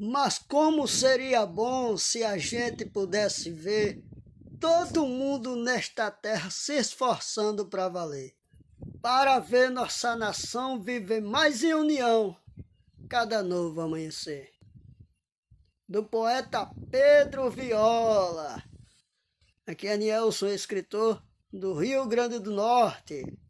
Mas como seria bom se a gente pudesse ver todo mundo nesta terra se esforçando para valer, para ver nossa nação viver mais em união cada novo amanhecer. Do poeta Pedro Viola. Aqui é Nielson, escritor do Rio Grande do Norte.